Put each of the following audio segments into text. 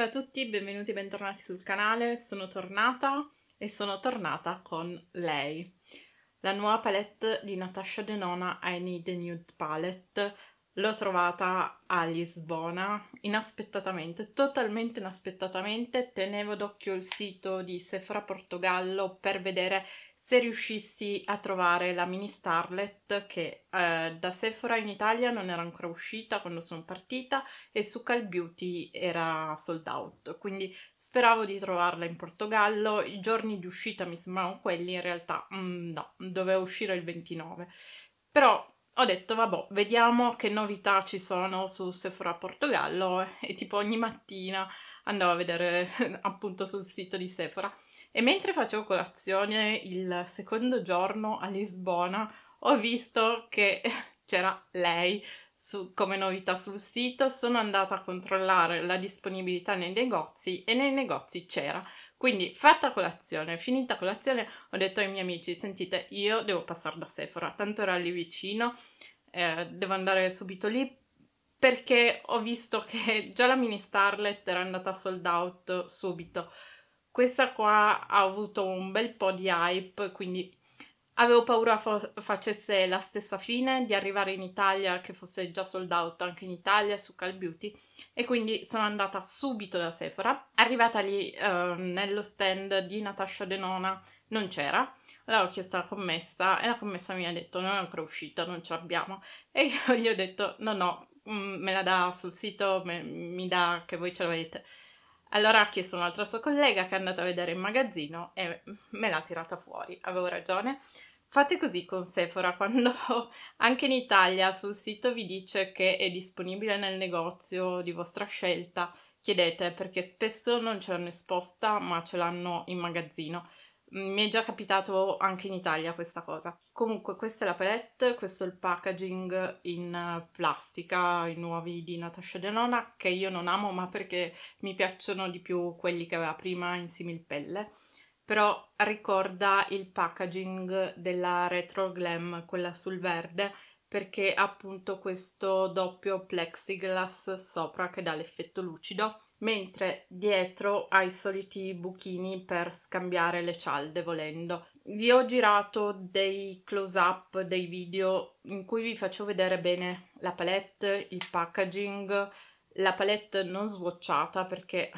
Ciao a tutti, benvenuti e bentornati sul canale, sono tornata e sono tornata con lei. La nuova palette di Natasha Denona I Need a Nude Palette l'ho trovata a Lisbona inaspettatamente, totalmente inaspettatamente. Tenevo d'occhio il sito di Sephora Portogallo per vedere se riuscissi a trovare la mini Starlet che eh, da Sephora in Italia non era ancora uscita quando sono partita e su Cal Beauty era sold out, quindi speravo di trovarla in Portogallo, i giorni di uscita mi sembravano quelli, in realtà mh, mm, no, doveva uscire il 29, però ho detto vabbè, vediamo che novità ci sono su Sephora Portogallo e tipo ogni mattina andavo a vedere appunto sul sito di Sephora e mentre facevo colazione il secondo giorno a Lisbona, ho visto che c'era lei su, come novità sul sito, sono andata a controllare la disponibilità nei negozi e nei negozi c'era. Quindi fatta colazione, finita colazione, ho detto ai miei amici, sentite, io devo passare da Sephora, tanto era lì vicino, eh, devo andare subito lì perché ho visto che già la mini Starlet era andata sold out subito questa qua ha avuto un bel po' di hype, quindi avevo paura fa facesse la stessa fine, di arrivare in Italia, che fosse già sold out anche in Italia su Cal Beauty, e quindi sono andata subito da Sephora. Arrivata lì eh, nello stand di Natasha Denona non c'era, allora ho chiesto la commessa e la commessa mi ha detto non è ancora uscita, non ce l'abbiamo, e io gli ho detto no no, mm, me la dà sul sito, me, mi dà che voi ce l'avete. Allora ha chiesto un'altra sua collega che è andata a vedere in magazzino e me l'ha tirata fuori, avevo ragione. Fate così con Sephora, quando anche in Italia sul sito vi dice che è disponibile nel negozio di vostra scelta, chiedete perché spesso non ce l'hanno esposta ma ce l'hanno in magazzino. Mm, mi è già capitato anche in Italia questa cosa. Comunque questa è la palette, questo è il packaging in eh, plastica, i nuovi di Natasha Denona, che io non amo ma perché mi piacciono di più quelli che aveva prima in similpelle, però ricorda il packaging della Retro Glam, quella sul verde, perché ha appunto questo doppio plexiglass sopra che dà l'effetto lucido mentre dietro ha i soliti buchini per scambiare le cialde volendo. Vi ho girato dei close-up, dei video in cui vi faccio vedere bene la palette, il packaging, la palette non swatchata perché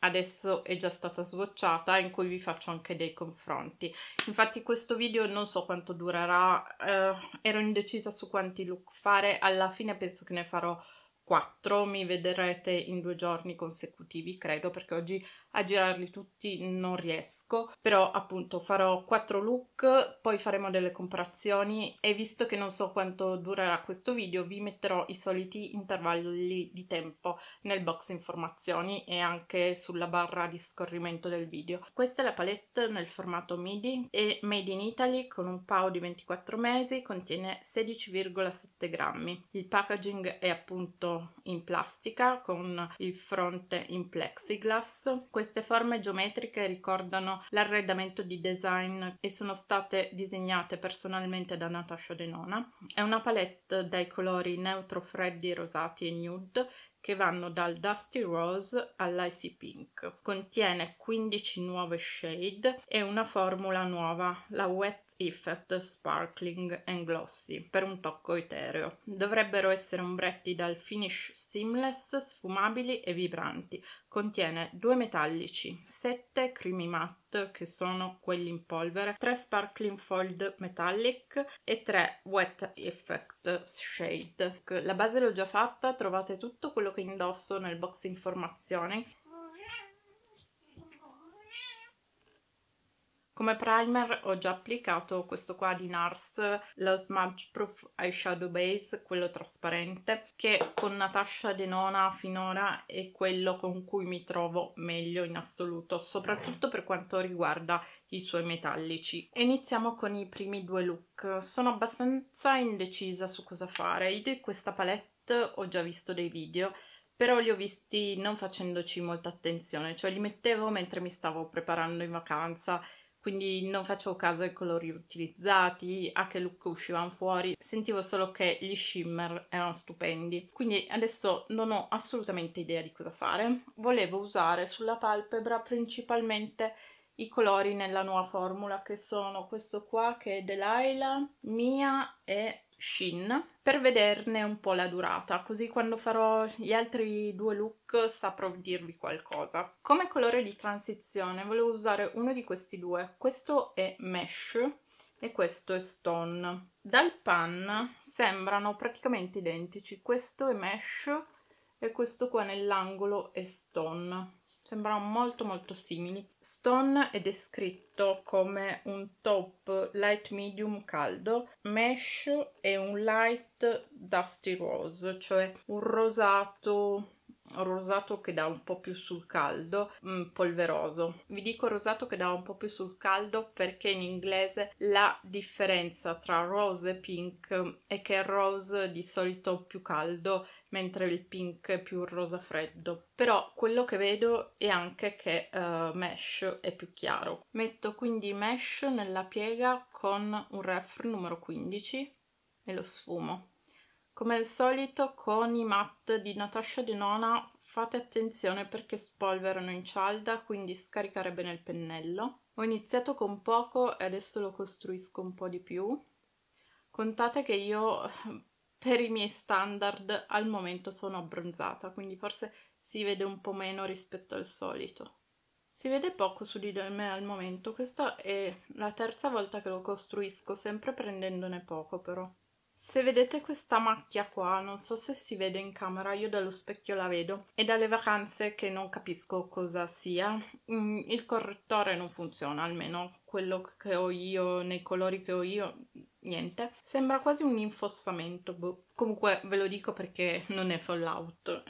adesso è già stata swatchata in cui vi faccio anche dei confronti infatti questo video non so quanto durerà eh, ero indecisa su quanti look fare alla fine penso che ne farò 4 mi vedrete in due giorni consecutivi credo perché oggi a girarli tutti non riesco però appunto farò 4 look poi faremo delle comparazioni e visto che non so quanto durerà questo video vi metterò i soliti intervalli di tempo nel box informazioni e anche sulla barra di scorrimento del video questa è la palette nel formato midi e made in Italy con un pao di 24 mesi contiene 16,7 grammi il packaging è appunto in plastica con il fronte in plexiglass. Queste forme geometriche ricordano l'arredamento di design e sono state disegnate personalmente da Natasha Denona. È una palette dai colori neutro freddi, rosati e nude che vanno dal Dusty Rose all'Icy Pink. Contiene 15 nuove shade e una formula nuova, la Wet Effect Sparkling and Glossy per un tocco etereo. Dovrebbero essere ombretti dal finish seamless, sfumabili e vibranti. Contiene due metallici, sette creamy matte che sono quelli in polvere, tre sparkling fold metallic e tre wet effect shade. La base l'ho già fatta, trovate tutto quello che indosso nel box informazioni Come primer ho già applicato questo qua di NARS, lo Smudge Proof Eyeshadow Base, quello trasparente, che con Natasha Denona finora è quello con cui mi trovo meglio in assoluto, soprattutto per quanto riguarda i suoi metallici. iniziamo con i primi due look. Sono abbastanza indecisa su cosa fare. Io di questa palette ho già visto dei video, però li ho visti non facendoci molta attenzione, cioè li mettevo mentre mi stavo preparando in vacanza quindi non facevo caso ai colori utilizzati, a che look uscivano fuori, sentivo solo che gli shimmer erano stupendi. Quindi adesso non ho assolutamente idea di cosa fare. Volevo usare sulla palpebra principalmente i colori nella nuova formula che sono questo qua che è Delilah, Mia e Shin per vederne un po' la durata, così quando farò gli altri due look saprò dirvi qualcosa. Come colore di transizione volevo usare uno di questi due, questo è Mesh e questo è Stone. Dal pan sembrano praticamente identici, questo è Mesh e questo qua nell'angolo è Stone sembrano molto molto simili. Stone è descritto come un top light medium caldo, mesh è un light dusty rose, cioè un rosato rosato che dà un po' più sul caldo, mm, polveroso. Vi dico rosato che dà un po' più sul caldo perché in inglese la differenza tra rose e pink è che il rose di solito più caldo mentre il pink è più rosa freddo. Però quello che vedo è anche che uh, mesh è più chiaro. Metto quindi mesh nella piega con un ref numero 15 e lo sfumo. Come al solito con i matte di Natasha Denona fate attenzione perché spolverano in cialda, quindi scaricare bene il pennello. Ho iniziato con poco e adesso lo costruisco un po' di più. Contate che io per i miei standard al momento sono abbronzata, quindi forse si vede un po' meno rispetto al solito. Si vede poco su di me al momento, questa è la terza volta che lo costruisco, sempre prendendone poco però. Se vedete questa macchia qua, non so se si vede in camera, io dallo specchio la vedo è dalle vacanze che non capisco cosa sia, mm, il correttore non funziona, almeno quello che ho io, nei colori che ho io, niente. Sembra quasi un infossamento, boh. Comunque ve lo dico perché non è Fallout,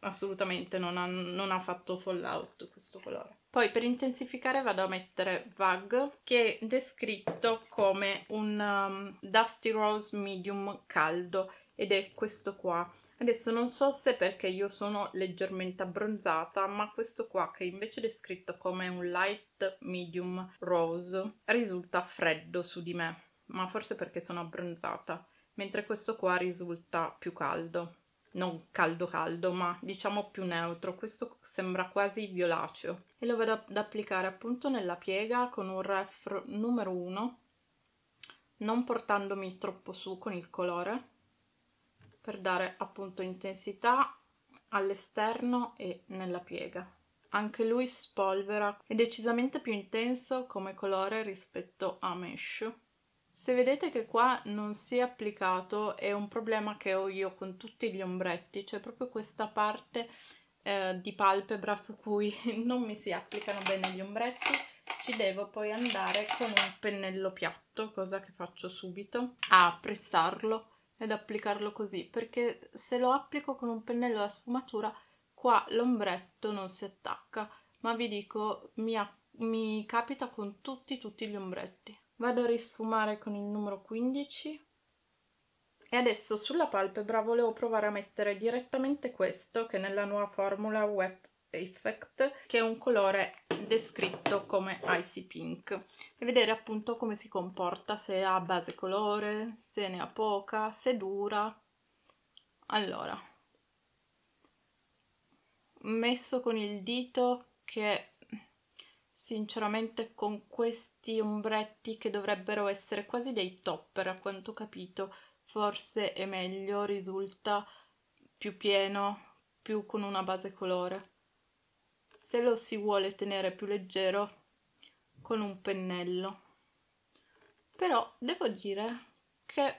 assolutamente non ha, non ha, fatto fallout questo colore. Poi per intensificare vado a mettere Vag che è descritto come un um, Dusty Rose Medium caldo ed è questo qua. Adesso non so se perché io sono leggermente abbronzata, ma questo qua che invece è descritto come un light medium rose risulta freddo su di me ma forse perché sono abbronzata, mentre questo qua risulta più caldo. Non caldo caldo, ma diciamo più neutro, questo sembra quasi violaceo. E lo vado ad applicare appunto nella piega con un ref numero 1, non portandomi troppo su con il colore, per dare appunto intensità all'esterno e nella piega. Anche lui spolvera, è decisamente più intenso come colore rispetto a Mesh. Se vedete che qua non si è applicato è un problema che ho io con tutti gli ombretti, cioè proprio questa parte eh, di palpebra su cui non mi si applicano bene gli ombretti, ci devo poi andare con un pennello piatto, cosa che faccio subito, a pressarlo ed applicarlo così, perché se lo applico con un pennello a sfumatura qua l'ombretto non si attacca, ma vi dico mi, mi capita con tutti tutti gli ombretti vado a risfumare con il numero 15 e adesso sulla palpebra volevo provare a mettere direttamente questo che nella nuova formula Wet Effect che è un colore descritto come Icy Pink e vedere appunto come si comporta se ha base colore, se ne ha poca, se dura allora messo con il dito che sinceramente con questi ombretti che dovrebbero essere quasi dei topper a quanto ho capito forse è meglio, risulta più pieno, più con una base colore. Se lo si vuole tenere più leggero, con un pennello. Però devo dire che eh,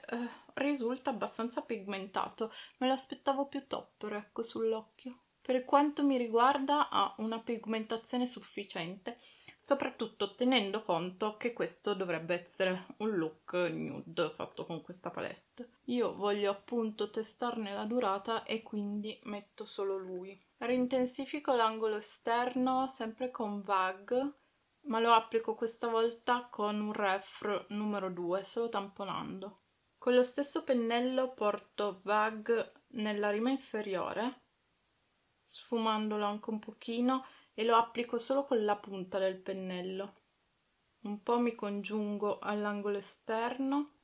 risulta abbastanza pigmentato, me l'aspettavo più topper, ecco, sull'occhio per quanto mi riguarda ha una pigmentazione sufficiente, soprattutto tenendo conto che questo dovrebbe essere un look nude fatto con questa palette. Io voglio appunto testarne la durata e quindi metto solo lui. Rintensifico l'angolo esterno sempre con VAG, ma lo applico questa volta con un ref numero 2, solo tamponando. Con lo stesso pennello porto VAG nella rima inferiore sfumandolo anche un pochino e lo applico solo con la punta del pennello un po' mi congiungo all'angolo esterno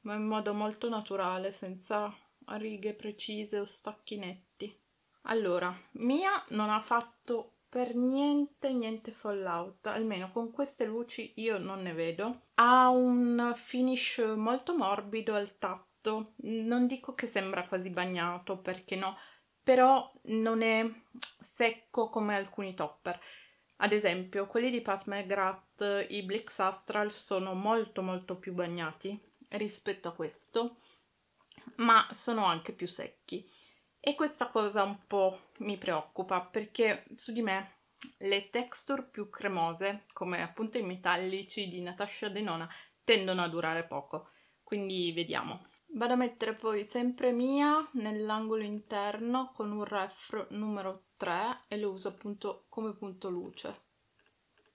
ma in modo molto naturale senza righe precise o stacchinetti allora Mia non ha fatto per niente niente fallout almeno con queste luci io non ne vedo ha un finish molto morbido al tatto non dico che sembra quasi bagnato perché no però non è secco come alcuni topper. Ad esempio, quelli di Pat McGrath, i Blix Astral, sono molto molto più bagnati rispetto a questo, ma sono anche più secchi. E questa cosa un po' mi preoccupa, perché su di me le texture più cremose, come appunto i metallici di Natasha Denona, tendono a durare poco. Quindi vediamo. Vado a mettere poi sempre mia nell'angolo interno con un ref numero 3 e lo uso appunto come punto luce.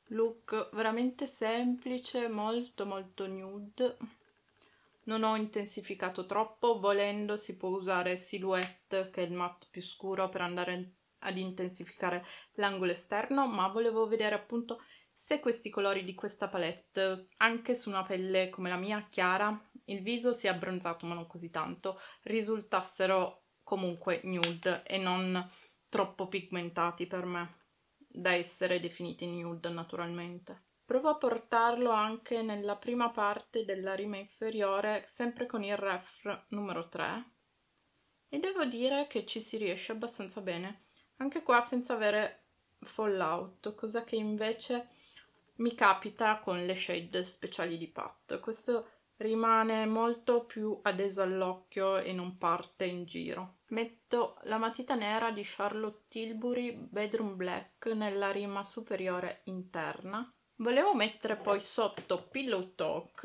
Look veramente semplice, molto molto nude. Non ho intensificato troppo, volendo si può usare Silhouette che è il matte più scuro per andare ad intensificare l'angolo esterno, ma volevo vedere appunto se questi colori di questa palette anche su una pelle come la mia chiara, il viso si è abbronzato ma non così tanto, risultassero comunque nude e non troppo pigmentati per me da essere definiti nude naturalmente. Provo a portarlo anche nella prima parte della rima inferiore, sempre con il ref numero 3, e devo dire che ci si riesce abbastanza bene, anche qua senza avere fallout, cosa che invece mi capita con le shade speciali di Pat. Questo rimane molto più adeso all'occhio e non parte in giro. Metto la matita nera di Charlotte Tilbury Bedroom Black nella rima superiore interna. Volevo mettere poi sotto Pillow Talk,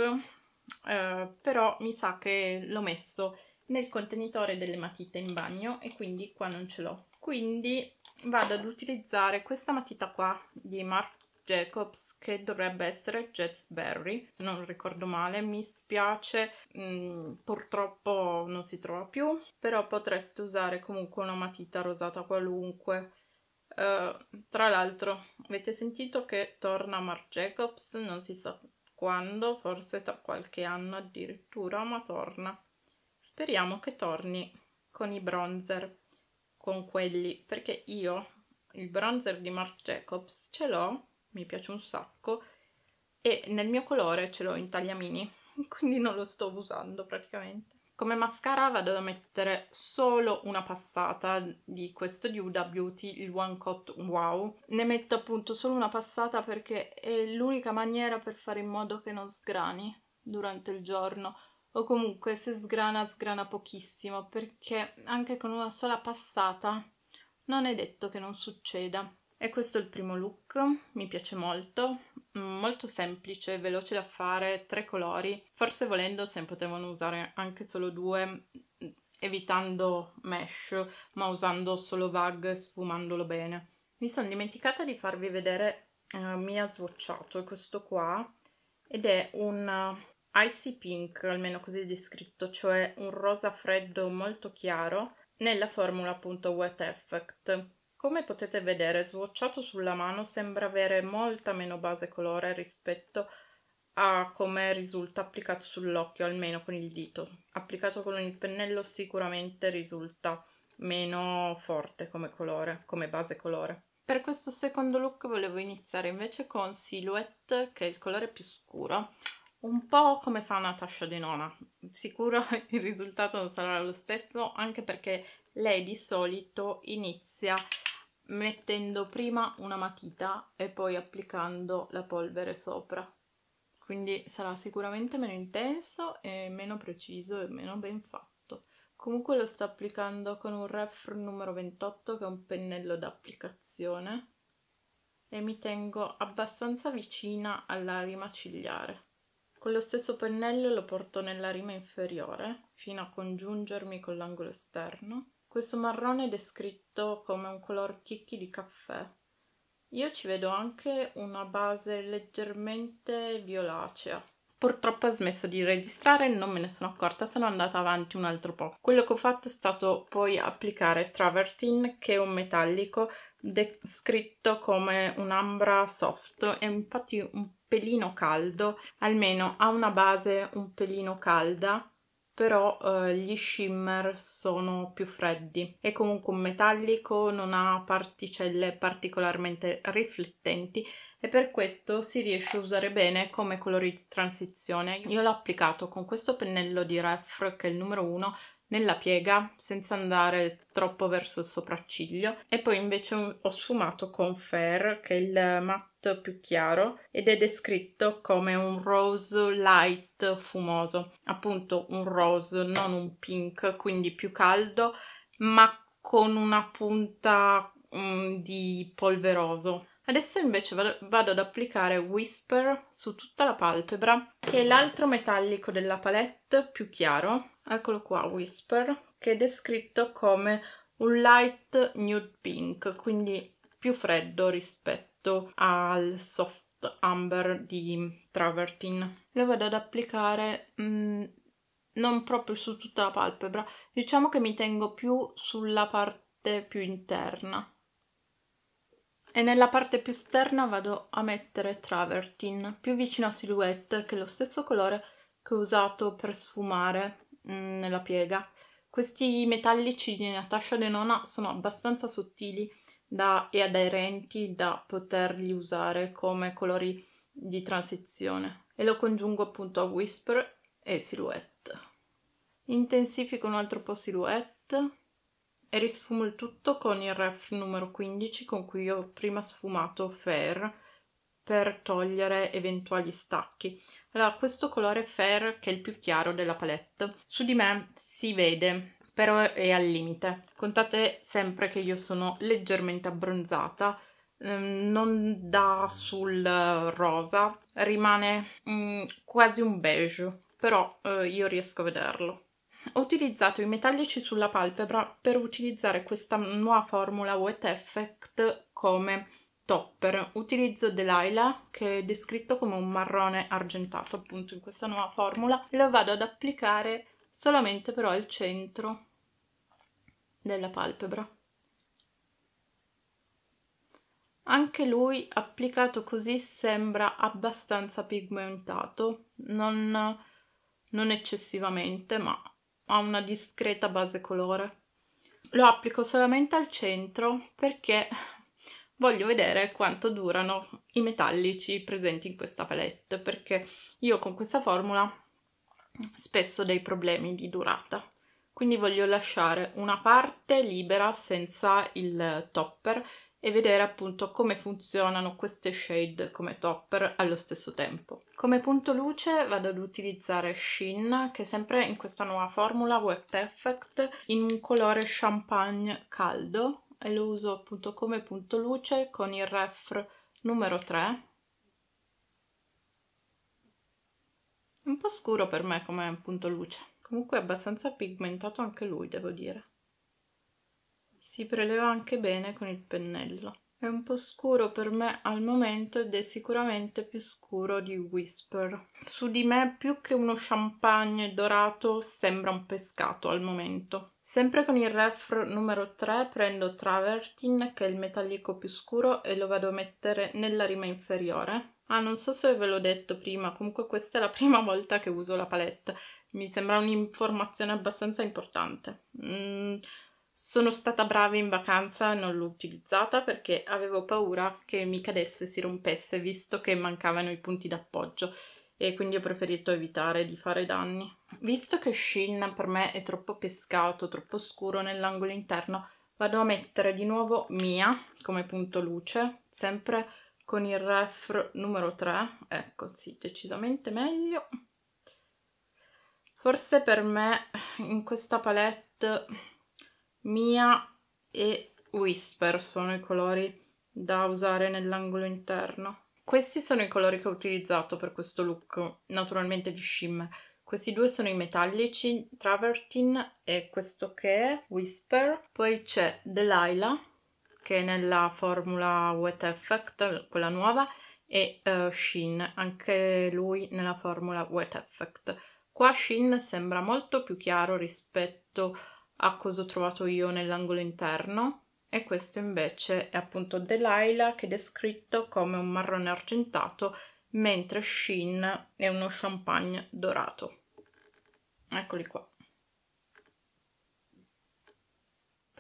eh, però mi sa che l'ho messo nel contenitore delle matite in bagno e quindi qua non ce l'ho. Quindi vado ad utilizzare questa matita qua di Mark Jacobs, che dovrebbe essere Jets Berry, se non ricordo male, mi spiace, mh, mm, purtroppo non si trova più, però potreste usare comunque una matita rosata qualunque. Uh, tra l'altro, avete sentito che torna Marc Jacobs? Non si sa quando, forse tra qualche anno addirittura, ma torna. Speriamo che torni con i bronzer, con quelli, perché io il bronzer di Marc Jacobs ce l'ho mi piace un sacco e nel mio colore ce l'ho in taglia mini quindi non lo sto usando praticamente come mascara vado a mettere solo una passata di questo di Huda Beauty, il One Coat Wow. Ne metto appunto solo una passata perché è l'unica maniera per fare in modo che non sgrani durante il giorno. O comunque se sgrana, sgrana pochissimo perché anche con una sola passata non è detto che non succeda. E questo è il primo look, mi piace molto, mm, molto semplice, veloce da fare, tre colori. Forse volendo se ne potevano usare anche solo due, mm, evitando mesh, ma usando solo vag, sfumandolo bene. Mi sono dimenticata di farvi vedere, eh, mi ha swatchato questo qua, ed è un eh, icy pink, almeno così descritto, cioè un rosa freddo molto chiaro, nella formula appunto wet effect. Come potete vedere svuocciato sulla mano sembra avere molta meno base colore rispetto a come risulta applicato sull'occhio, almeno con il dito. Applicato con il pennello sicuramente risulta meno forte come colore, come base colore. Per questo secondo look volevo iniziare invece con Silhouette, che è il colore più scuro, un po' come fa Natasha De Nona. Sicuro il risultato non sarà lo stesso, anche perché lei di solito inizia mettendo prima una matita e poi applicando la polvere sopra quindi sarà sicuramente meno intenso e meno preciso e meno ben fatto comunque lo sto applicando con un ref numero 28 che è un pennello d'applicazione e mi tengo abbastanza vicina alla rima cigliare con lo stesso pennello lo porto nella rima inferiore fino a congiungermi con l'angolo esterno questo marrone è descritto come un color chicchi di caffè. Io ci vedo anche una base leggermente violacea. Purtroppo ha smesso di registrare, non me ne sono accorta, sono andata avanti un altro po'. Quello che ho fatto è stato poi applicare Travertine, che è un metallico descritto come un'ambra soft, è infatti un pelino caldo, almeno ha una base un pelino calda, però eh, gli shimmer sono più freddi. È comunque un metallico, non ha particelle particolarmente riflettenti e per questo si riesce a usare bene come colori di transizione. Io l'ho applicato con questo pennello di Ref, che è il numero 1, nella piega senza andare troppo verso il sopracciglio e poi invece ho sfumato con Fair che è il matte light più chiaro ed è descritto come un rose light fumoso, appunto un rose, non un pink, quindi più caldo, ma con una punta um, di polveroso. Adesso invece vado ad applicare Whisper su tutta la palpebra, che è l'altro metallico della palette più chiaro. Eccolo qua, Whisper, che è descritto come un light nude pink, quindi più freddo rispetto rispetto al soft amber di Travertin. Lo vado ad applicare mh, mm, non proprio su tutta la palpebra, diciamo che mi tengo più sulla parte più interna. E nella parte più esterna vado a mettere Travertin, più vicino a Silhouette, che è lo stesso colore che ho usato per sfumare mh, mm, nella piega. Questi metallici di Natasha Denona sono abbastanza sottili, da, e aderenti da poterli usare come colori di transizione e lo congiungo appunto a Whisper e Silhouette. Intensifico un altro po' Silhouette e risfumo il tutto con il ref numero 15 con cui ho prima sfumato Fair per togliere eventuali stacchi. Allora, questo colore Fair, che è il più chiaro della palette, su di me si vede però è al limite. Contate sempre che io sono leggermente abbronzata, ehm, non dà sul rosa, rimane mm, quasi un beige, però eh, io riesco a vederlo. Ho utilizzato i metallici sulla palpebra per utilizzare questa nuova formula Wet Effect come topper. Utilizzo dell'Aila che è descritto come un marrone argentato appunto in questa nuova formula e lo vado ad applicare solamente però il centro della palpebra. Anche lui applicato così sembra abbastanza pigmentato, non, non eccessivamente, ma ha una discreta base colore. Lo applico solamente al centro perché voglio vedere quanto durano i metallici presenti in questa palette, perché io con questa formula spesso dei problemi di durata. Quindi voglio lasciare una parte libera senza il topper e vedere appunto come funzionano queste shade come topper allo stesso tempo. Come punto luce vado ad utilizzare Shin, che sempre in questa nuova formula Wet Effect, in un colore champagne caldo, e lo uso appunto come punto luce con il ref numero 3 È un po' scuro per me come punto luce. Comunque è abbastanza pigmentato anche lui, devo dire. Si preleva anche bene con il pennello. È un po' scuro per me al momento ed è sicuramente più scuro di Whisper. Su di me più che uno champagne dorato sembra un pescato al momento. Sempre con il ref numero 3 prendo Travertin che è il metallico più scuro e lo vado a mettere nella rima inferiore Ah, non so se ve l'ho detto prima, comunque questa è la prima volta che uso la palette. Mi sembra un'informazione abbastanza importante. Mm, sono stata brava in vacanza e non l'ho utilizzata perché avevo paura che mi cadesse e si rompesse, visto che mancavano i punti d'appoggio e quindi ho preferito evitare di fare danni. Visto che Shin per me è troppo pescato, troppo scuro nell'angolo interno, vado a mettere di nuovo Mia come punto luce, sempre con il ref numero 3, ecco sì, decisamente meglio. Forse per me in questa palette Mia e Whisper sono i colori da usare nell'angolo interno. Questi sono i colori che ho utilizzato per questo look, naturalmente di shimmer. Questi due sono i metallici, Travertine e questo che è Whisper. Poi c'è Delilah che è nella formula Wet Effect, quella nuova, e uh, Shin, anche lui nella formula Wet Effect. Qua Shin sembra molto più chiaro rispetto a cosa ho trovato io nell'angolo interno e questo invece è appunto Delilah che è descritto come un marrone argentato mentre Shin è uno champagne dorato. Eccoli qua.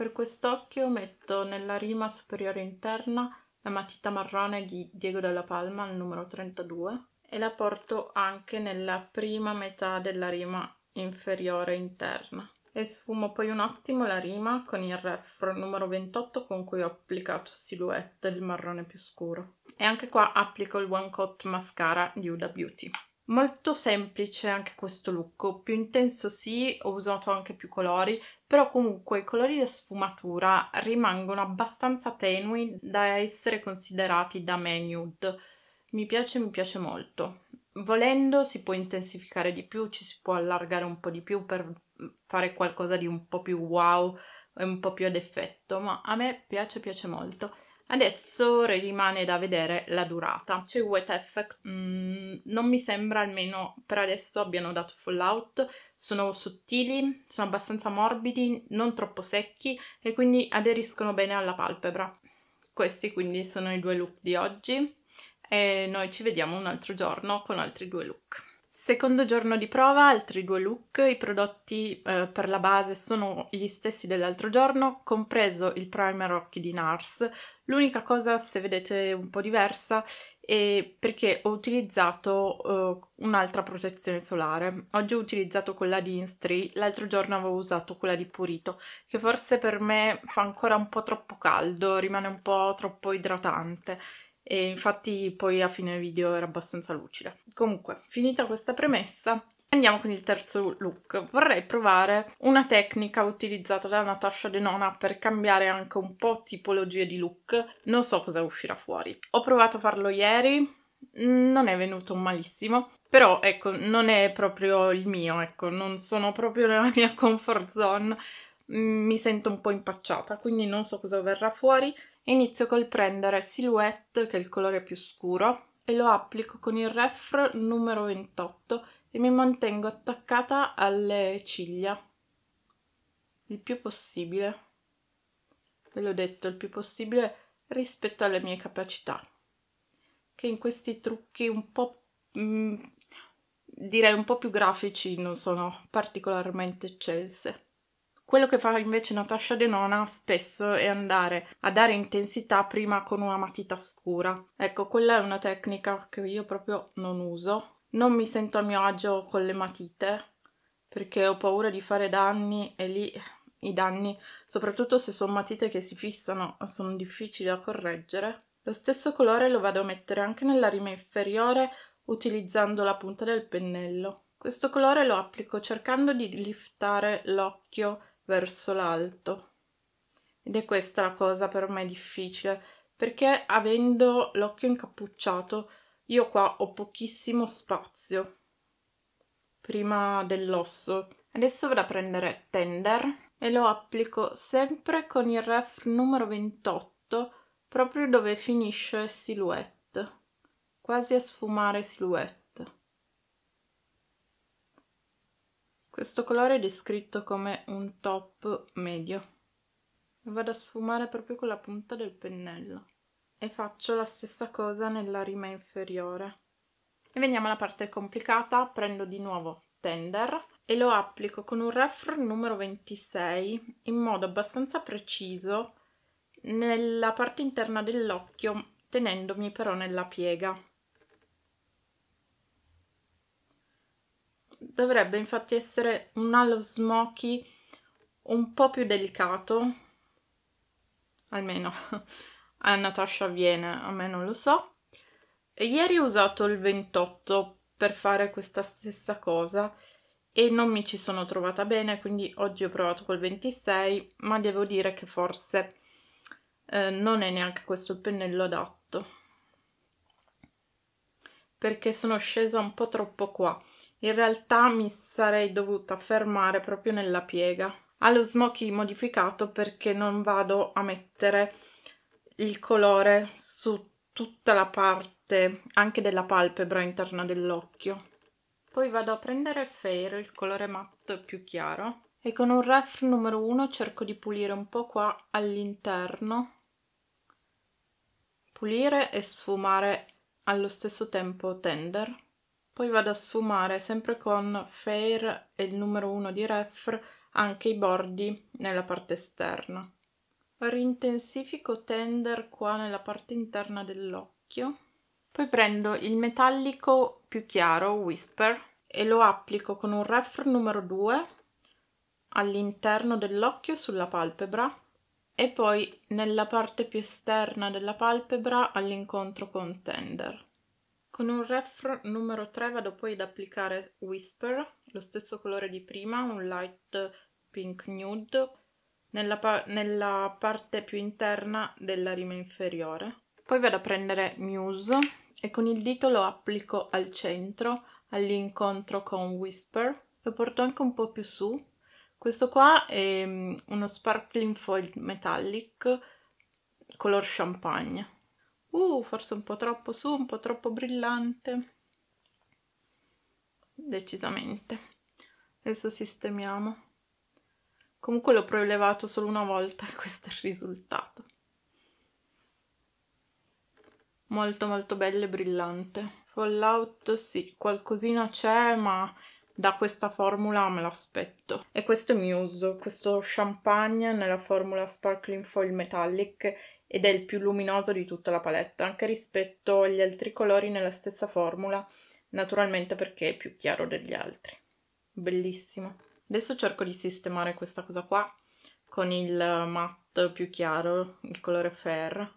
Per quest'occhio metto nella rima superiore interna la matita marrone di Diego della Palma il numero 32 e la porto anche nella prima metà della rima inferiore interna e sfumo poi un attimo la rima con il ref numero 28 con cui ho applicato Silhouette, il marrone più scuro. E anche qua applico il One Coat Mascara di Huda Beauty. Molto semplice anche questo look, più intenso sì, ho usato anche più colori, però comunque i colori e sfumatura rimangono abbastanza tenui da essere considerati da me nude. Mi piace, mi piace molto. Volendo si può intensificare di più, ci si può allargare un po' di più per mm, fare qualcosa di un po' più wow e un po' più ad effetto, ma a me piace, piace molto. Adesso rimane da vedere la durata. C'è Wet Effect, mm, non mi sembra almeno per adesso abbiano dato Fallout, sono sottili, sono abbastanza morbidi, non troppo secchi e quindi aderiscono bene alla palpebra. Questi quindi sono i due look di oggi e noi ci vediamo un altro giorno con altri due look. Secondo giorno di prova, altri due look, i prodotti eh, per la base sono gli stessi dell'altro giorno, compreso il primer occhi di NARS. L'unica cosa, se vedete, un po' diversa è perché ho utilizzato eh, un'altra protezione solare. Oggi ho utilizzato quella di Instree, l'altro giorno avevo usato quella di Purito, che forse per me fa ancora un po' troppo caldo, rimane un po' troppo idratante e infatti poi a fine video era abbastanza lucida. Comunque, finita questa premessa, Andiamo con il terzo look. Vorrei provare una tecnica utilizzata da Natasha Denona per cambiare anche un po' tipologie di look. Non so cosa uscirà fuori. Ho provato a farlo ieri, non è venuto malissimo, però ecco, non è proprio il mio, ecco, non sono proprio nella mia comfort zone. Mi sento un po' impacciata, quindi non so cosa verrà fuori. Inizio col prendere Silhouette, che è il colore più scuro, e lo applico con il ref numero 28 e mi mantengo attaccata alle ciglia il più possibile. Ve l'ho detto, il più possibile rispetto alle mie capacità. Che in questi trucchi un po'... Mh, mm, direi un po' più grafici non sono particolarmente eccelse. Quello che fa invece Natasha Denona spesso è andare a dare intensità prima con una matita scura. Ecco, quella è una tecnica che io proprio non uso. Non mi sento a mio agio con le matite perché ho paura di fare danni e lì i danni, soprattutto se sono matite che si fissano, sono difficili da correggere. Lo stesso colore lo vado a mettere anche nella rima inferiore utilizzando la punta del pennello. Questo colore lo applico cercando di liftare l'occhio verso l'alto ed è questa la cosa per me difficile perché avendo l'occhio incappucciato io qua ho pochissimo spazio prima dell'osso adesso vado a prendere tender e lo applico sempre con il ref numero 28 proprio dove finisce silhouette quasi a sfumare silhouette Questo colore è descritto come un top medio. Vado a sfumare proprio con la punta del pennello e faccio la stessa cosa nella rima inferiore. E veniamo alla parte complicata, prendo di nuovo tender e lo applico con un ref numero 26 in modo abbastanza preciso nella parte interna dell'occhio tenendomi però nella piega. dovrebbe infatti essere un halo smoky un po' più delicato, almeno a Natasha viene, a me non lo so. E ieri ho usato il 28 per fare questa stessa cosa e non mi ci sono trovata bene, quindi oggi ho provato col 26, ma devo dire che forse eh, non è neanche questo il pennello adatto perché sono scesa un po' troppo qua in realtà mi sarei dovuta fermare proprio nella piega. Allo smoky modificato perché non vado a mettere il colore su tutta la parte anche della palpebra interna dell'occhio. Poi vado a prendere Fair, il colore matto più chiaro, e con un ref numero 1 cerco di pulire un po' qua all'interno. Pulire e sfumare allo stesso tempo tender. Poi vado a sfumare sempre con Fair e il numero 1 di Ref anche i bordi nella parte esterna. Rintensifico tender qua nella parte interna dell'occhio. Poi prendo il metallico più chiaro, Whisper, e lo applico con un Ref numero 2 all'interno dell'occhio sulla palpebra e poi nella parte più esterna della palpebra all'incontro con tender. Con un ref numero 3 vado poi ad applicare Whisper, lo stesso colore di prima, un light pink nude, nella, pa nella parte più interna della rima inferiore. Poi vado a prendere Muse e con il dito lo applico al centro, all'incontro con Whisper. Lo porto anche un po' più su. Questo qua è mm, uno sparkling foil metallic color champagne uh, forse un po' troppo su, un po' troppo brillante decisamente adesso sistemiamo comunque l'ho prelevato solo una volta e questo è il risultato molto molto bello e brillante Fallout sì, qualcosina c'è ma da questa formula me l'aspetto e questo è uso, questo champagne nella formula Sparkling Foil Metallic ed è il più luminoso di tutta la paletta, anche rispetto agli altri colori nella stessa formula, naturalmente perché è più chiaro degli altri. Bellissimo. Adesso cerco di sistemare questa cosa qua con il matte più chiaro, il colore fair,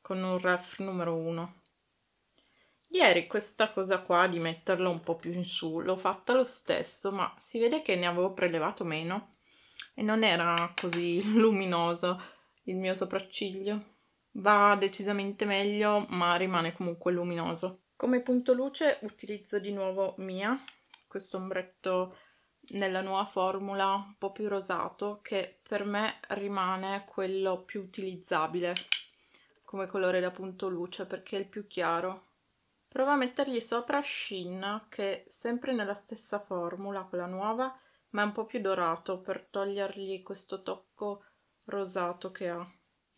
con un ref numero 1. Ieri questa cosa qua di metterla un po' più in su l'ho fatta lo stesso, ma si vede che ne avevo prelevato meno e non era così luminoso il mio sopracciglio. Va decisamente meglio, ma rimane comunque luminoso. Come punto luce utilizzo di nuovo Mia, questo ombretto nella nuova formula un po' più rosato, che per me rimane quello più utilizzabile come colore da punto luce perché è il più chiaro. Provo a mettergli sopra Shin, che è sempre nella stessa formula, quella nuova, ma è un po' più dorato per togliergli questo tocco rosato che ha.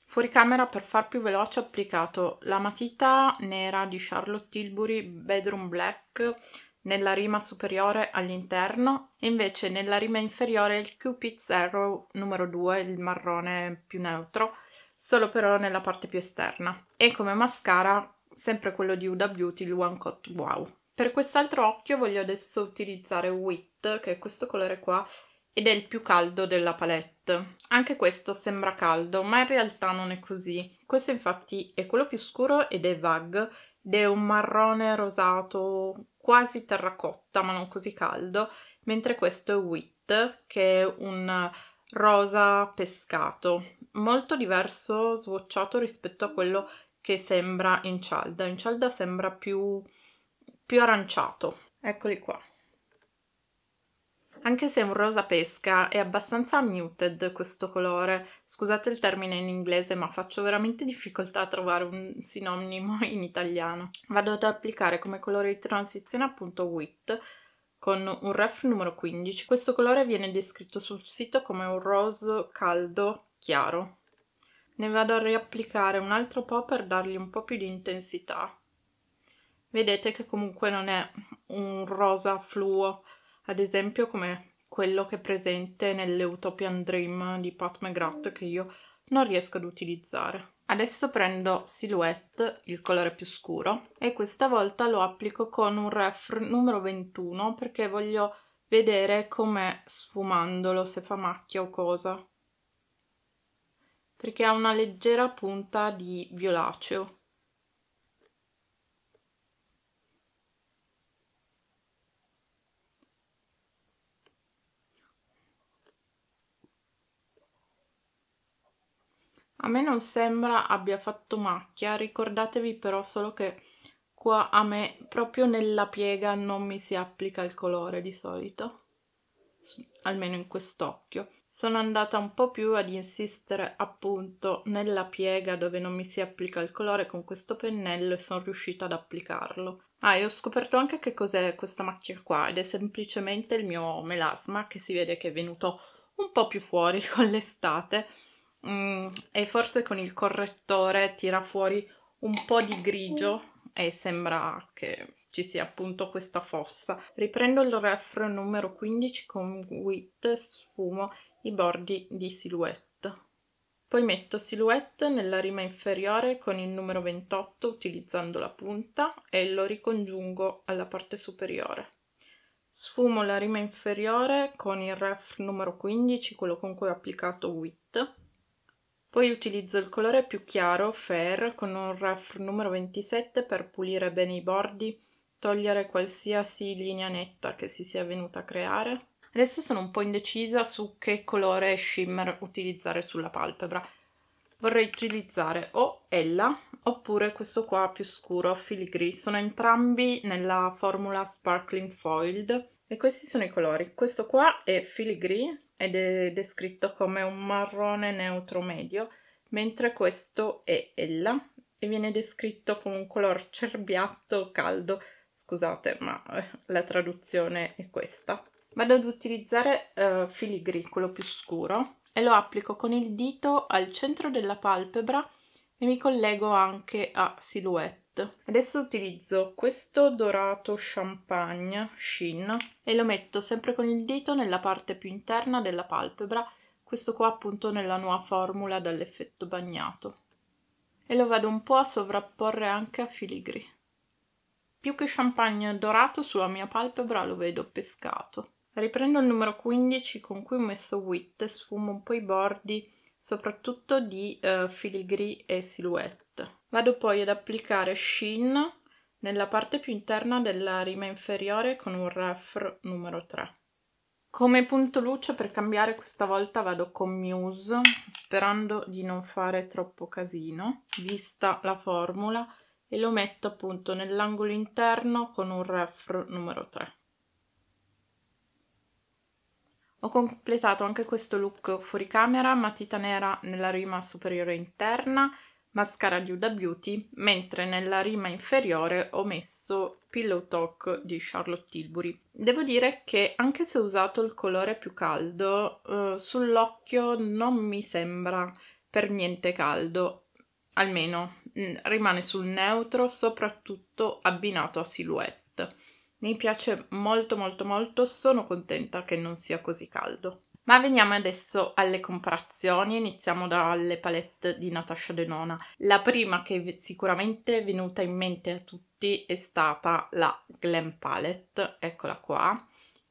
Fuori camera per far più veloce ho applicato la matita nera di Charlotte Tilbury Bedroom Black nella rima superiore all'interno e invece nella rima inferiore il Cupid's Arrow numero 2, il marrone più neutro, solo però nella parte più esterna. E come mascara sempre quello di Huda Beauty, il One Cot Wow. Per quest'altro occhio voglio adesso utilizzare Wit, che è questo colore qua, ed è il più caldo della palette. Anche questo sembra caldo, ma in realtà non è così. Questo infatti è quello più scuro ed è Vague, ed è un marrone rosato quasi terracotta, ma non così caldo, mentre questo è Wit, che è un rosa pescato, molto diverso, swatchato rispetto a quello che sembra in cialda. In cialda sembra più, più aranciato. Eccoli qua. Anche se è un rosa pesca, è abbastanza muted questo colore. Scusate il termine in inglese, ma faccio veramente difficoltà a trovare un sinonimo in italiano. Vado ad applicare come colore di transizione appunto WIT con un ref numero 15. Questo colore viene descritto sul sito come un rosa caldo chiaro. Ne vado a riapplicare un altro po' per dargli un po' più di intensità. Vedete che comunque non è un rosa fluo, ad esempio come quello che è presente nell'Utopian Dream di Pat McGrath che io non riesco ad utilizzare. Adesso prendo Silhouette, il colore più scuro, e questa volta lo applico con un ref numero 21 perché voglio vedere com'è sfumandolo, se fa macchia o cosa. Perché ha una leggera punta di violaceo. a me non sembra abbia fatto macchia ricordatevi però solo che qua a me proprio nella piega non mi si applica il colore di solito almeno in quest'occhio sono andata un po' più ad insistere appunto nella piega dove non mi si applica il colore con questo pennello e sono riuscita ad applicarlo ah e ho scoperto anche che cos'è questa macchia qua ed è semplicemente il mio melasma che si vede che è venuto un po' più fuori con l'estate mm, e forse con il correttore tira fuori un po' di grigio e sembra che ci sia appunto questa fossa. Riprendo il ref numero 15 con wit sfumo i bordi di silhouette. Poi metto silhouette nella rima inferiore con il numero 28 utilizzando la punta e lo ricongiungo alla parte superiore. Sfumo la rima inferiore con il ref numero 15, quello con cui ho applicato wit, poi utilizzo il colore più chiaro, Fair, con un rough numero 27 per pulire bene i bordi, togliere qualsiasi linea netta che si sia venuta a creare. Adesso sono un po' indecisa su che colore shimmer utilizzare sulla palpebra. Vorrei utilizzare o Ella oppure questo qua più scuro, Filigree. Sono entrambi nella formula Sparkling Foiled e questi sono i colori. Questo qua è Filigree ed è descritto come un marrone neutro medio, mentre questo è ella e viene descritto come un color cerbiatto caldo. Scusate, ma eh, la traduzione è questa. Vado ad utilizzare eh, filigri, quello più scuro, e lo applico con il dito al centro della palpebra e mi collego anche a silhouette. Matte. Adesso utilizzo questo dorato champagne Shin e lo metto sempre con il dito nella parte più interna della palpebra, questo qua appunto nella nuova formula dall'effetto bagnato. E lo vado un po' a sovrapporre anche a filigri. Più che champagne dorato sulla mia palpebra lo vedo pescato. Riprendo il numero 15 con cui ho messo wit e sfumo un po' i bordi soprattutto di uh, filigri e silhouette. Vado poi ad applicare Sheen nella parte più interna della rima inferiore con un raffr numero 3. Come punto luce per cambiare questa volta vado con Muse, sperando di non fare troppo casino, vista la formula, e lo metto appunto nell'angolo interno con un ref numero 3. Ho completato anche questo look fuori camera, matita nera nella rima superiore interna mascara di Huda Beauty, mentre nella rima inferiore ho messo Pillow Talk di Charlotte Tilbury. Devo dire che anche se ho usato il colore più caldo, eh, sull'occhio non mi sembra per niente caldo, almeno mh, mm, rimane sul neutro, soprattutto abbinato a silhouette. Mi piace molto molto molto, sono contenta che non sia così caldo. Ma veniamo adesso alle comparazioni, iniziamo dalle palette di Natasha Denona. La prima che sicuramente è venuta in mente a tutti è stata la Glam Palette, eccola qua,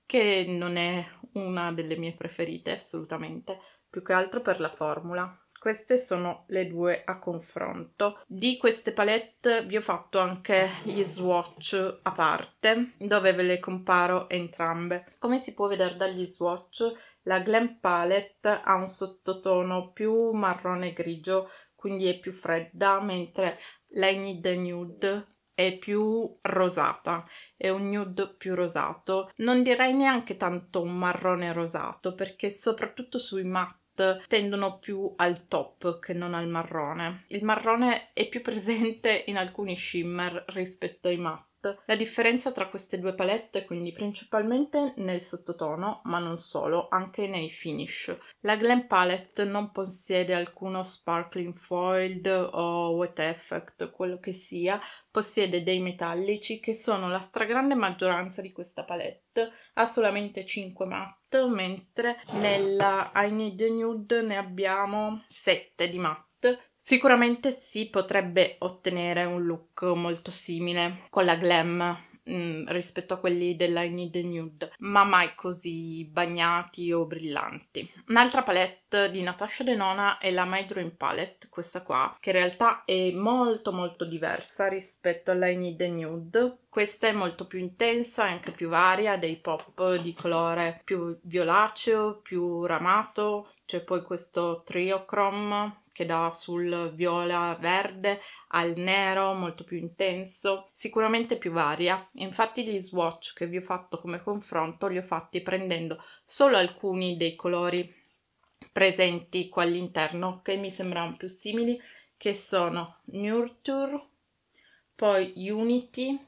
che non è una delle mie preferite assolutamente, più che altro per la formula. Queste sono le due a confronto. Di queste palette vi ho fatto anche gli swatch a parte, dove ve le comparo entrambe. Come si può vedere dagli swatch, la Glam Palette ha un sottotono più marrone grigio, quindi è più fredda, mentre la Need Nude è più rosata, è un nude più rosato. Non direi neanche tanto un marrone rosato, perché soprattutto sui matti tendono più al top che non al marrone. Il marrone è più presente in alcuni shimmer rispetto ai matte la differenza tra queste due palette è quindi principalmente nel sottotono, ma non solo, anche nei finish. La Glam Palette non possiede alcuno sparkling foiled o wet effect, quello che sia, possiede dei metallici che sono la stragrande maggioranza di questa palette, ha solamente 5 matte mentre nella I Need Nude ne abbiamo 7 di matte Sicuramente si potrebbe ottenere un look molto simile con la glam mh, mm, rispetto a quelli della In the Nude, ma mai così bagnati o brillanti. Un'altra palette di Natasha Denona è la My Dream Palette, questa qua, che in realtà è molto molto diversa rispetto alla In the Nude, questa è molto più intensa e anche più varia, dei pop di colore più violaceo, più ramato, c'è poi questo triochrome che dà sul viola verde al nero molto più intenso, sicuramente più varia. Infatti gli swatch che vi ho fatto come confronto li ho fatti prendendo solo alcuni dei colori presenti qua all'interno che mi sembrano più simili che sono Nurture, poi Unity,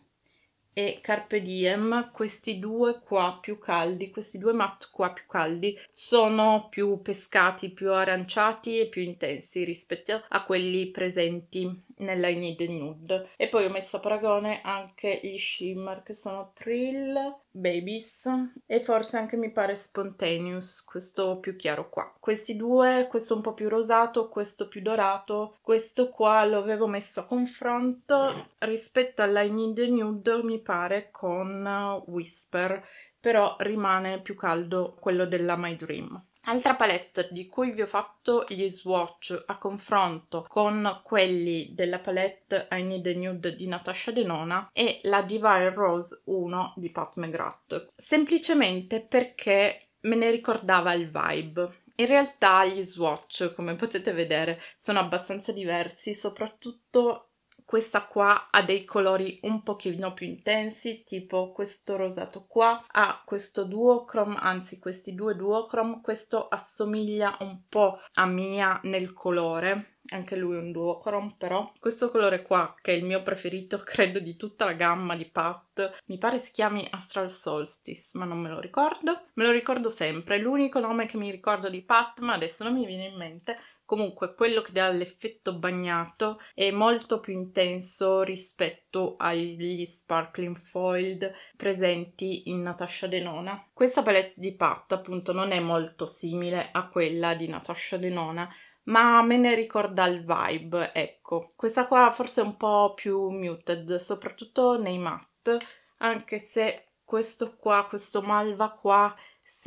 e Carpe Diem, questi due qua più caldi, questi due matte qua più caldi, sono più pescati, più aranciati e più intensi rispetto a quelli presenti nella I Need the Nude. E poi ho messo a paragone anche gli shimmer che sono Trill, Babies e forse anche mi pare Spontaneous, questo più chiaro qua. Questi due, questo un po' più rosato, questo più dorato, questo qua lo avevo messo a confronto rispetto alla I Need the Nude mi pare con Whisper, però rimane più caldo quello della My Dream. Altra palette di cui vi ho fatto gli swatch a confronto con quelli della palette I Need a Nude di Natasha Denona è la Divine Rose 1 di Pat McGrath, semplicemente perché me ne ricordava il vibe. In realtà gli swatch, come potete vedere, sono abbastanza diversi, soprattutto questa qua ha dei colori un pochino più intensi, tipo questo rosato qua, ha questo duochrome, anzi questi due duochrome, questo assomiglia un po' a Mia nel colore, anche lui è un duochrome però questo colore qua che è il mio preferito credo di tutta la gamma di Pat mi pare si chiami Astral Solstice ma non me lo ricordo me lo ricordo sempre l'unico nome che mi ricordo di Pat ma adesso non mi viene in mente Comunque quello che dà l'effetto bagnato è molto più intenso rispetto agli sparkling foiled presenti in Natasha Denona. Questa palette di Pat appunto non è molto simile a quella di Natasha Denona, ma me ne ricorda il vibe, ecco. Questa qua forse è un po' più muted, soprattutto nei matte, anche se questo qua, questo malva qua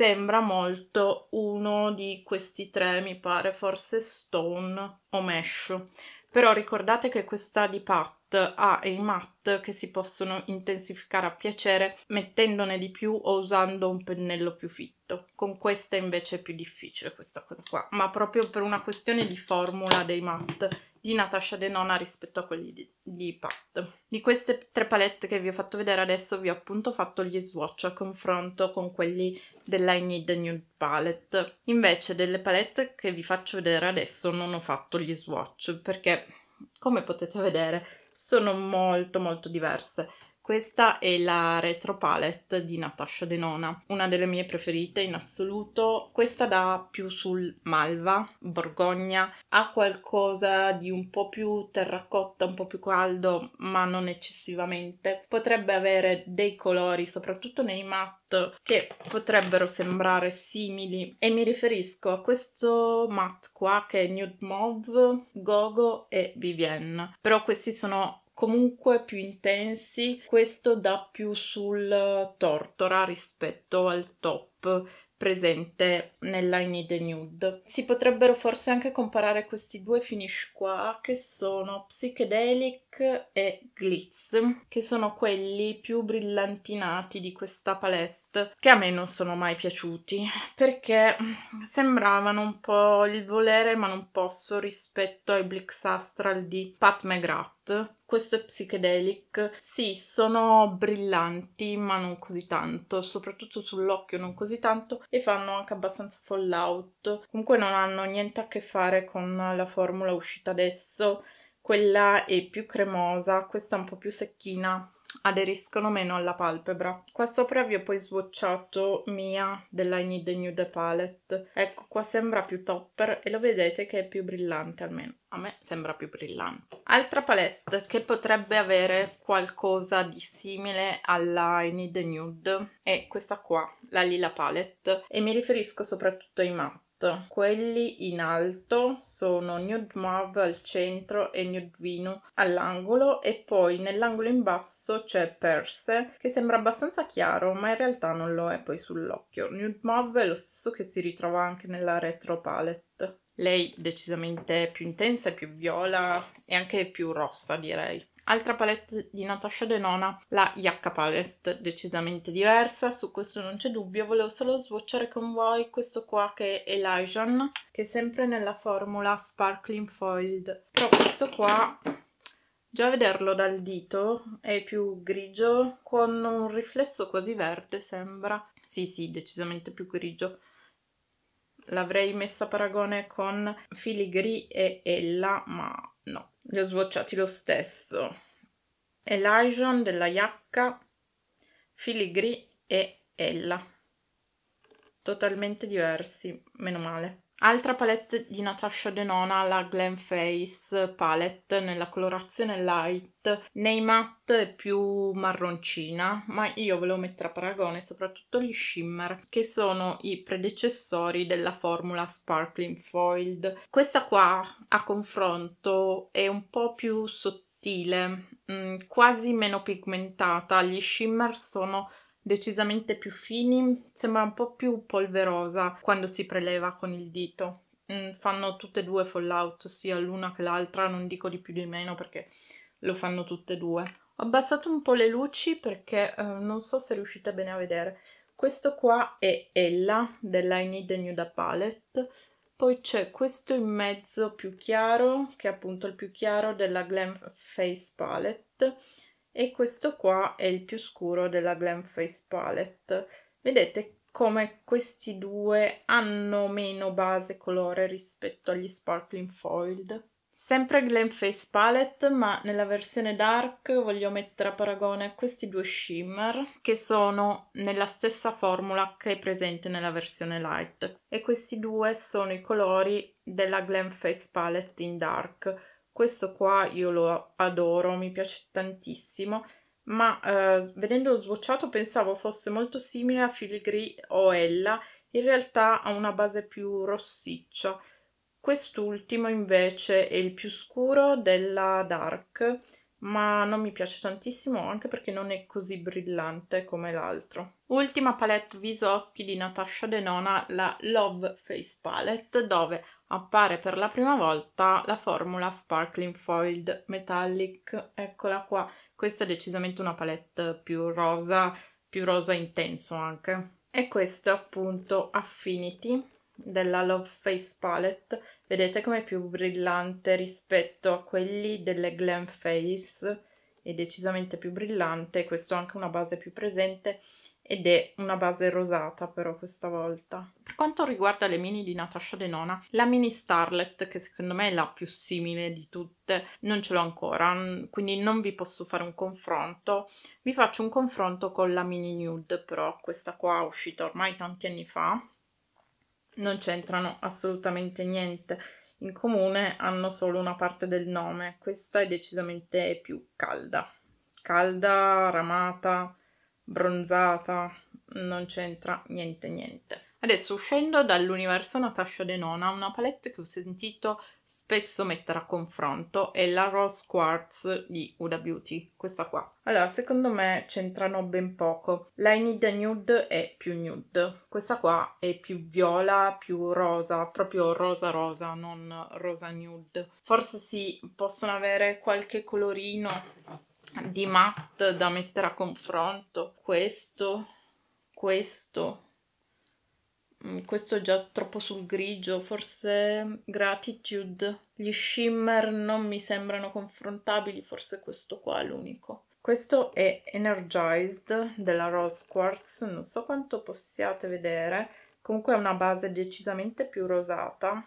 sembra molto uno di questi tre, mi pare, forse Stone o Mesh. Però ricordate che questa di Pat a e i matte che si possono intensificare a piacere mettendone di più o usando un pennello più fitto. Con questa invece è più difficile questa cosa qua, ma proprio per una questione di formula dei matte di Natasha Denona rispetto a quelli di, di Pat. Di queste tre palette che vi ho fatto vedere adesso vi ho appunto fatto gli swatch a confronto con quelli della I Need Nude Palette. Invece delle palette che vi faccio vedere adesso non ho fatto gli swatch perché come potete vedere sono molto molto diverse questa è la Retro Palette di Natasha Denona, una delle mie preferite in assoluto. Questa dà più sul malva, borgogna, ha qualcosa di un po' più terracotta, un po' più caldo, ma non eccessivamente. Potrebbe avere dei colori, soprattutto nei matte, che potrebbero sembrare simili e mi riferisco a questo matte qua che è Nude Mauve, Gogo e Vivienne però questi sono comunque più intensi, questo dà più sul tortora rispetto al top presente nella I Need a Nude. Si potrebbero forse anche comparare questi due finish qua che sono Psychedelic e Glitz, che sono quelli più brillantinati di questa palette che a me non sono mai piaciuti perché sembravano un po' il volere ma non posso rispetto ai Blix Astral di Pat McGrath questo è psychedelic. Sì, sono brillanti, ma non così tanto, soprattutto sull'occhio non così tanto e fanno anche abbastanza fallout. Comunque non hanno niente a che fare con la formula uscita adesso. Quella è più cremosa, questa è un po' più secchina, aderiscono meno alla palpebra. Qua sopra vi ho poi swatchato Mia della I Need a Nude Palette. Ecco, qua sembra più topper e lo vedete che è più brillante almeno. A me sembra più brillante. Altra palette che potrebbe avere qualcosa di simile alla I Need a Nude è questa qua, la Lila Palette. E mi riferisco soprattutto ai matte Esatto. Quelli in alto sono Nude Mauve al centro e Nude Vino all'angolo e poi nell'angolo in basso c'è Perse che sembra abbastanza chiaro ma in realtà non lo è poi sull'occhio. Nude Mauve è lo stesso che si ritrova anche nella retro palette. Lei decisamente più intensa, più viola e anche più rossa direi. Altra palette di Natasha Denona, la Yakka Palette, decisamente diversa, su questo non c'è dubbio. Volevo solo sbocciare con voi questo qua che è l'Ajan, che è sempre nella formula Sparkling Foiled. Però questo qua, già a vederlo dal dito, è più grigio, con un riflesso quasi verde sembra. Sì, sì, decisamente più grigio l'avrei messo a paragone con Filigree e Ella, ma li ho sbocciati lo stesso Elysion della Iacca Filigree e Ella totalmente diversi, meno male Altra palette di Natasha Denona, la Glam Face Palette, nella colorazione light. Nei matte è più marroncina, ma io volevo mettere a paragone soprattutto gli shimmer, che sono i predecessori della formula Sparkling Foiled. Questa qua, a confronto, è un po' più sottile, mm, quasi meno pigmentata. Gli shimmer sono decisamente più fini, sembra un po' più polverosa quando si preleva con il dito. Mm, fanno tutte e due fallout, sia l'una che l'altra, non dico di più di meno perché lo fanno tutte e due. Ho abbassato un po' le luci perché eh, non so se riuscite bene a vedere. Questo qua è Ella della I Need a Nuda Palette. Poi c'è questo in mezzo più chiaro, che è appunto il più chiaro della Glam Face Palette e questo qua è il più scuro della Glam Face Palette. Vedete come questi due hanno meno base colore rispetto agli Sparkling Foiled. Sempre Glam Face Palette, ma nella versione dark voglio mettere a paragone questi due shimmer che sono nella stessa formula che è presente nella versione light. E questi due sono i colori della Glam Face Palette in dark questo qua io lo adoro, mi piace tantissimo, ma eh, vedendolo sbocciato pensavo fosse molto simile a Filigree o Ella, in realtà ha una base più rossiccia. Quest'ultimo invece è il più scuro della Dark, ma non mi piace tantissimo anche perché non è così brillante come l'altro. Ultima palette viso-occhi di Natasha Denona, la Love Face Palette, dove appare per la prima volta la formula Sparkling Foiled Metallic, eccola qua. Questa è decisamente una palette più rosa, più rosa intenso anche. E questo è appunto Affinity, della Love Face Palette, vedete com'è più brillante rispetto a quelli delle Glam Face, è decisamente più brillante, questo ha anche una base più presente ed è una base rosata però questa volta. Per quanto riguarda le mini di Natasha Denona, la mini Starlet, che secondo me è la più simile di tutte, non ce l'ho ancora, quindi non vi posso fare un confronto. Vi faccio un confronto con la mini Nude però, questa qua è uscita ormai tanti anni fa, non c'entrano assolutamente niente in comune, hanno solo una parte del nome. Questa è decisamente più calda. Calda, ramata, bronzata, non c'entra niente niente. Adesso uscendo dall'universo Natasha Denona, una palette che ho sentito spesso mettere a confronto è la Rose Quartz di Huda Beauty, questa qua. Allora, secondo me c'entrano ben poco. La Need Nude è più nude, questa qua è più viola, più rosa, proprio rosa rosa, non rosa nude. Forse sì, possono avere qualche colorino di matte da mettere a confronto. Questo, questo Mm, questo è già troppo sul grigio, forse Gratitude. Gli shimmer non mi sembrano confrontabili, forse questo qua è l'unico. Questo è Energized della Rose Quartz, non so quanto possiate vedere, comunque è una base decisamente più rosata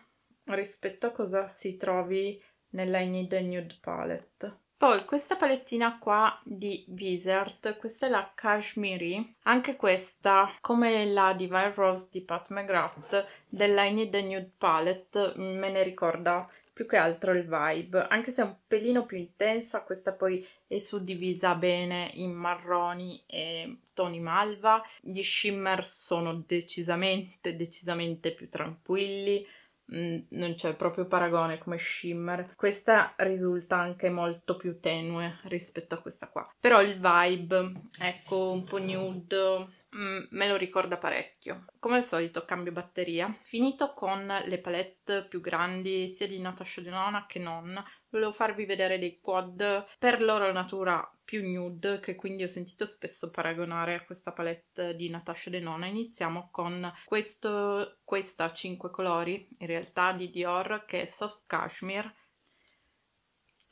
rispetto a cosa si trovi nella Need a Nude Palette. Poi questa palettina qua di Desert, questa è la Cashmere, anche questa come la Divine Rose di Pat McGrath della I Need a Nude Palette mm, me ne ricorda più che altro il vibe, anche se è un pelino più intensa, questa poi è suddivisa bene in marroni e toni malva, gli shimmer sono decisamente, decisamente più tranquilli, Mm, non c'è proprio paragone come shimmer questa risulta anche molto più tenue rispetto a questa qua però il vibe ecco un po' nude Mm, me lo ricorda parecchio. Come al solito cambio batteria. Finito con le palette più grandi sia di Natasha Denona che non, volevo farvi vedere dei quad per loro natura più nude che quindi ho sentito spesso paragonare a questa palette di Natasha Denona. Iniziamo con questo, questa 5 colori in realtà di Dior che è Soft Cashmere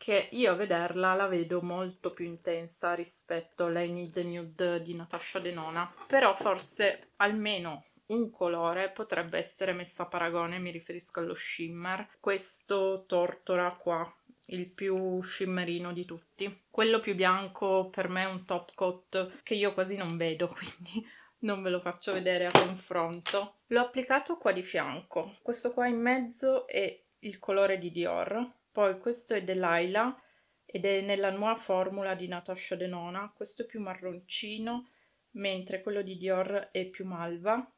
che io a vederla la vedo molto più intensa rispetto alla Need Nude di Natasha Denona, però forse almeno un colore potrebbe essere messo a paragone, mi riferisco allo shimmer, questo tortora qua, il più shimmerino di tutti. Quello più bianco per me è un top coat che io quasi non vedo, quindi non ve lo faccio vedere a confronto. L'ho applicato qua di fianco, questo qua in mezzo è il colore di Dior, poi questo è Delilah ed è nella nuova formula di Natasha Denona, questo è più marroncino, mentre quello di Dior è più malva,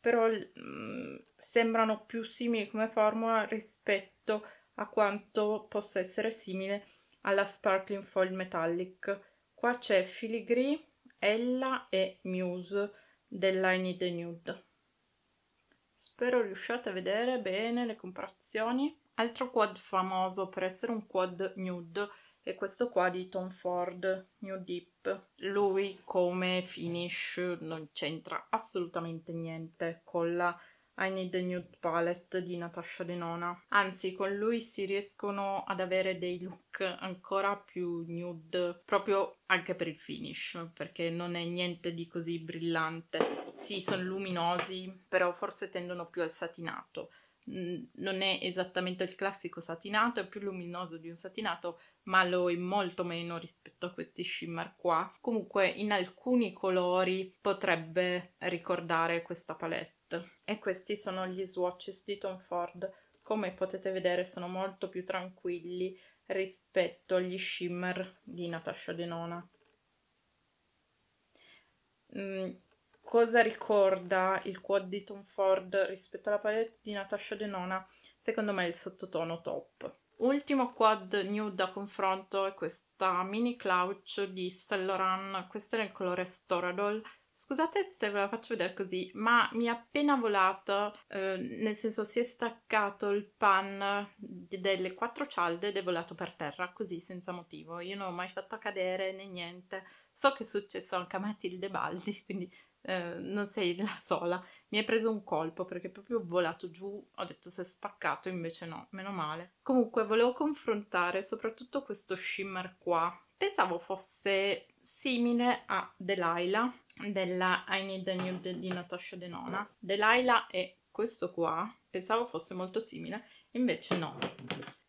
però mh, mm, sembrano più simili come formula rispetto a quanto possa essere simile alla Sparkling Foil Metallic. Qua c'è Filigree, Ella e Muse della I Need Nude. Spero riusciate a vedere bene le comparazioni. Altro quad famoso per essere un quad nude è questo qua di Tom Ford, New Deep. Lui come finish non c'entra assolutamente niente con la I Need a Nude Palette di Natasha Denona. Anzi, con lui si riescono ad avere dei look ancora più nude, proprio anche per il finish, perché non è niente di così brillante. Sì, sono luminosi, però forse tendono più al satinato non è esattamente il classico satinato, è più luminoso di un satinato, ma lo è molto meno rispetto a questi shimmer qua. Comunque in alcuni colori potrebbe ricordare questa palette. E questi sono gli swatches di Tom Ford. Come potete vedere sono molto più tranquilli rispetto agli shimmer di Natasha Denona. Mm, cosa ricorda il quad di Tom Ford rispetto alla palette di Natasha Denona? Secondo me è il sottotono top. Ultimo quad nude da confronto è questa mini clouch di Saint Laurent, questa è nel colore Storadol. Scusate se ve la faccio vedere così, ma mi è appena volata, eh, nel senso si è staccato il pan delle quattro cialde ed è volato per terra, così senza motivo. Io non l'ho mai fatto cadere né niente. So che è successo anche a Matilde Baldi, quindi Ehm, non sei la sola. Mi hai preso un colpo perché proprio ho volato giù, ho detto si è spaccato, invece no, meno male. Comunque volevo confrontare soprattutto questo shimmer qua. Pensavo fosse simile a Delilah della I Need a Nude di Natasha Denona. Delilah è questo qua, pensavo fosse molto simile, invece no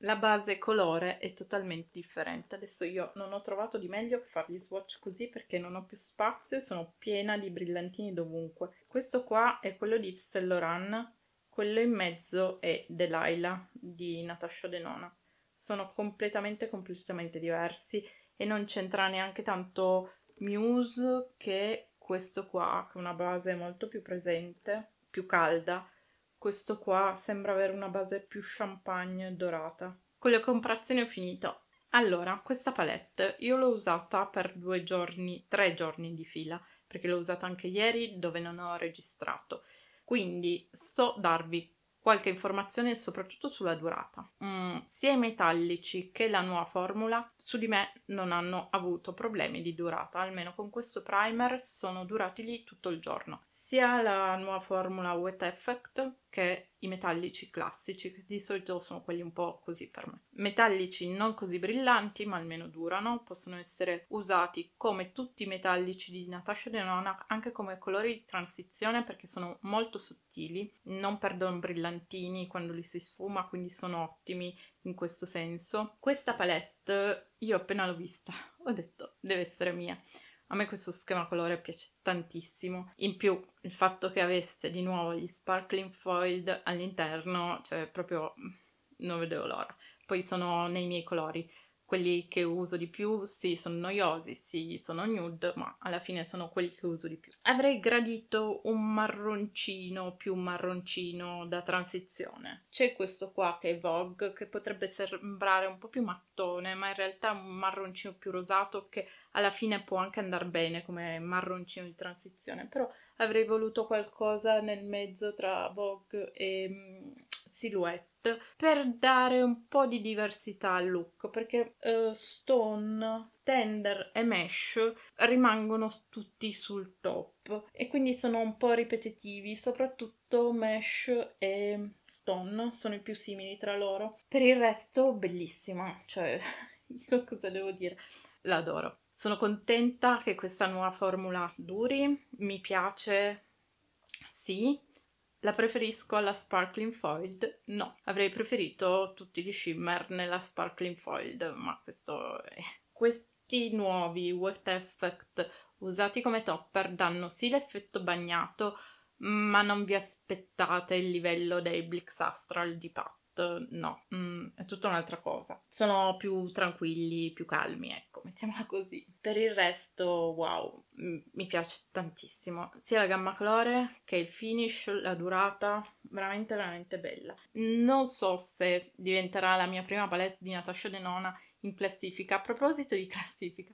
la base colore è totalmente differente. Adesso io non ho trovato di meglio per fargli swatch così perché non ho più spazio e sono piena di brillantini dovunque. Questo qua è quello di Yves Loran, quello in mezzo è Delilah di Natasha Denona. Sono completamente, completamente diversi e non c'entra neanche tanto Muse che questo qua, che è una base molto più presente, più calda questo qua sembra avere una base più champagne dorata. Con le comprazioni ho finito. Allora, questa palette io l'ho usata per due giorni, tre giorni di fila, perché l'ho usata anche ieri dove non ho registrato. Quindi so darvi qualche informazione soprattutto sulla durata. Mm, sia i metallici che la nuova formula su di me non hanno avuto problemi di durata, almeno con questo primer sono durati lì tutto il giorno sia la nuova formula Wet Effect che i metallici classici, che di solito sono quelli un po' così per me. Metallici non così brillanti, ma almeno durano, possono essere usati come tutti i metallici di Natasha Denona, anche come colori di transizione perché sono molto sottili, non perdono brillantini quando li si sfuma, quindi sono ottimi in questo senso. Questa palette io appena l'ho vista ho detto deve essere mia a me questo schema colore piace tantissimo. In più il fatto che avesse di nuovo gli sparkling foil all'interno, cioè proprio mm, non vedevo l'ora. Poi sono nei miei colori quelli che uso di più, sì, sono noiosi, sì, sono nude, ma alla fine sono quelli che uso di più. Avrei gradito un marroncino più marroncino da transizione. C'è questo qua che è Vogue, che potrebbe sembrare un po' più mattone, ma in realtà è un marroncino più rosato che alla fine può anche andare bene come marroncino di transizione, però avrei voluto qualcosa nel mezzo tra Vogue e mm, silhouette per dare un po' di diversità al look perché uh, stone, tender e mesh rimangono tutti sul top e quindi sono un po' ripetitivi soprattutto mesh e stone sono i più simili tra loro per il resto bellissima cioè io cosa devo dire l'adoro sono contenta che questa nuova formula duri mi piace sì la preferisco alla Sparkling Foiled? No, avrei preferito tutti gli shimmer nella Sparkling Foiled, ma questo è... Questi nuovi Wet Effect usati come topper danno sì l'effetto bagnato, ma non vi aspettate il livello dei Blix Astral di Pat no, mm, è tutta un'altra cosa. Sono più tranquilli, più calmi, ecco, mettiamola così. Per il resto, wow, mi piace tantissimo. Sia la gamma colore che il finish, la durata, veramente veramente bella. Non so se diventerà la mia prima palette di Natasha Denona in classifica. A proposito di classifica,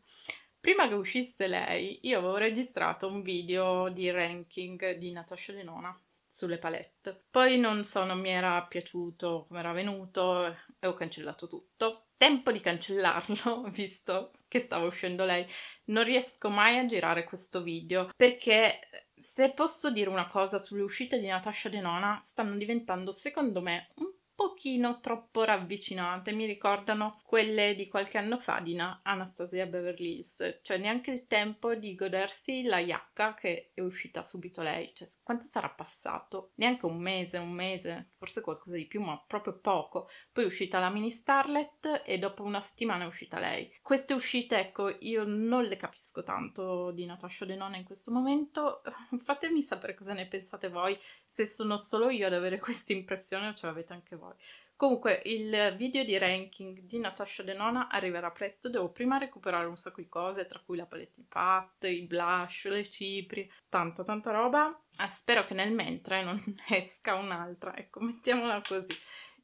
prima che uscisse lei, io avevo registrato un video di ranking di Natasha Denona sulle palette. Poi non so, non mi era piaciuto come era venuto e ho cancellato tutto. Tempo di cancellarlo, visto che stava uscendo lei. Non riesco mai a girare questo video perché eh, se posso dire una cosa sulle uscite di Natasha Denona stanno diventando secondo me un pochino troppo ravvicinate, mi ricordano quelle di qualche anno fa di Anastasia Beverly Hills, cioè neanche il tempo di godersi la Iacca che è uscita subito lei, cioè quanto sarà passato? Neanche un mese, un mese, forse qualcosa di più, ma proprio poco. Poi è uscita la mini Starlet e dopo una settimana è uscita lei. Queste uscite, ecco, io non le capisco tanto di Natasha Denona in questo momento, fatemi sapere cosa ne pensate voi, se sono solo io ad avere questa impressione o ce l'avete anche voi. Comunque il video di ranking di Natasha Denona arriverà presto, devo prima recuperare un sacco di cose, tra cui la palette di pat, i blush, le cipri, tanta tanta roba. Ah, spero che nel mentre non esca un'altra, ecco, mettiamola così.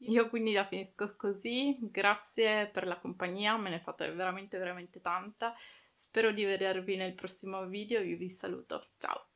Io quindi la finisco così, grazie per la compagnia, me ne fate veramente veramente tanta. Spero di vedervi nel prossimo video, io vi saluto, ciao!